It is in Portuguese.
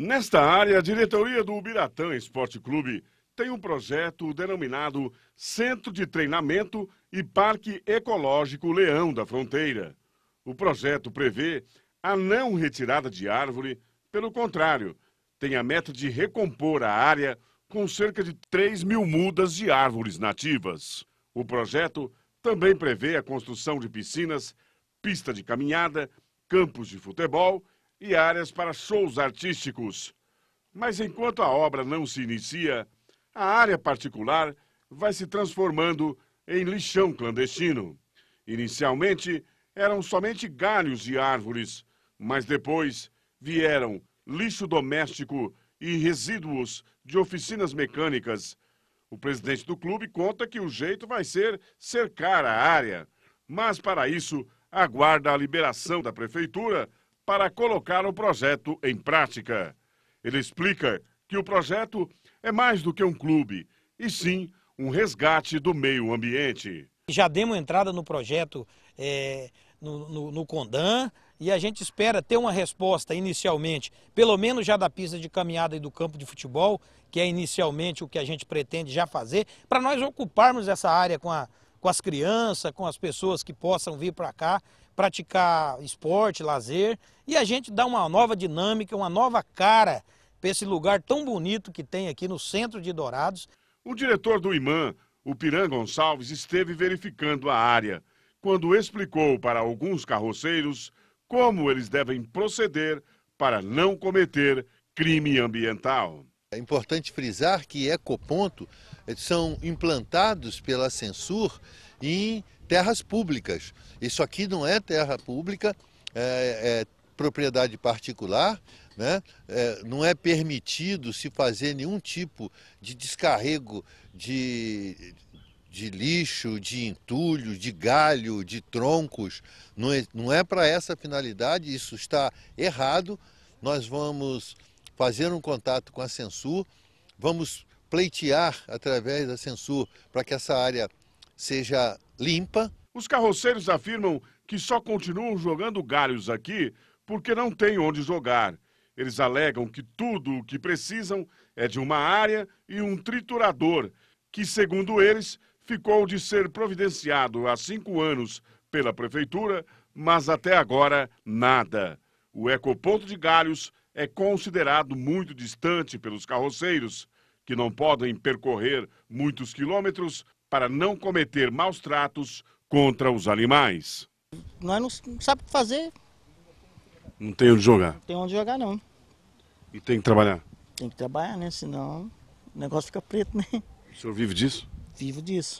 Nesta área, a diretoria do Ubiratã Esporte Clube tem um projeto denominado Centro de Treinamento e Parque Ecológico Leão da Fronteira. O projeto prevê a não retirada de árvore, pelo contrário, tem a meta de recompor a área com cerca de 3 mil mudas de árvores nativas. O projeto também prevê a construção de piscinas, pista de caminhada, campos de futebol e áreas para shows artísticos. Mas enquanto a obra não se inicia, a área particular vai se transformando em lixão clandestino. Inicialmente, eram somente galhos e árvores, mas depois vieram lixo doméstico e resíduos de oficinas mecânicas. O presidente do clube conta que o jeito vai ser cercar a área, mas para isso aguarda a liberação da prefeitura para colocar o projeto em prática. Ele explica que o projeto é mais do que um clube, e sim um resgate do meio ambiente. Já demos entrada no projeto é, no, no, no Condan e a gente espera ter uma resposta inicialmente, pelo menos já da pista de caminhada e do campo de futebol, que é inicialmente o que a gente pretende já fazer, para nós ocuparmos essa área com, a, com as crianças, com as pessoas que possam vir para cá, praticar esporte, lazer e a gente dá uma nova dinâmica, uma nova cara para esse lugar tão bonito que tem aqui no centro de Dourados. O diretor do IMAN, o Piran Gonçalves, esteve verificando a área quando explicou para alguns carroceiros como eles devem proceder para não cometer crime ambiental. É importante frisar que Ecoponto são implantados pela censura em terras públicas. Isso aqui não é terra pública, é, é propriedade particular, né? É, não é permitido se fazer nenhum tipo de descarrego de, de lixo, de entulho, de galho, de troncos. Não é, não é para essa finalidade, isso está errado. Nós vamos fazer um contato com a Censur, vamos pleitear através da Censur para que essa área seja limpa. Os carroceiros afirmam que só continuam jogando galhos aqui porque não tem onde jogar. Eles alegam que tudo o que precisam é de uma área e um triturador, que, segundo eles, ficou de ser providenciado há cinco anos pela prefeitura, mas até agora nada. O ecoponto de Galhos é considerado muito distante pelos carroceiros que não podem percorrer muitos quilômetros para não cometer maus tratos contra os animais. Nós não sabe o que fazer. Não tem onde jogar? Não tem onde jogar, não. E tem que trabalhar? Tem que trabalhar, né? Senão o negócio fica preto, né? O senhor vive disso? Vivo disso.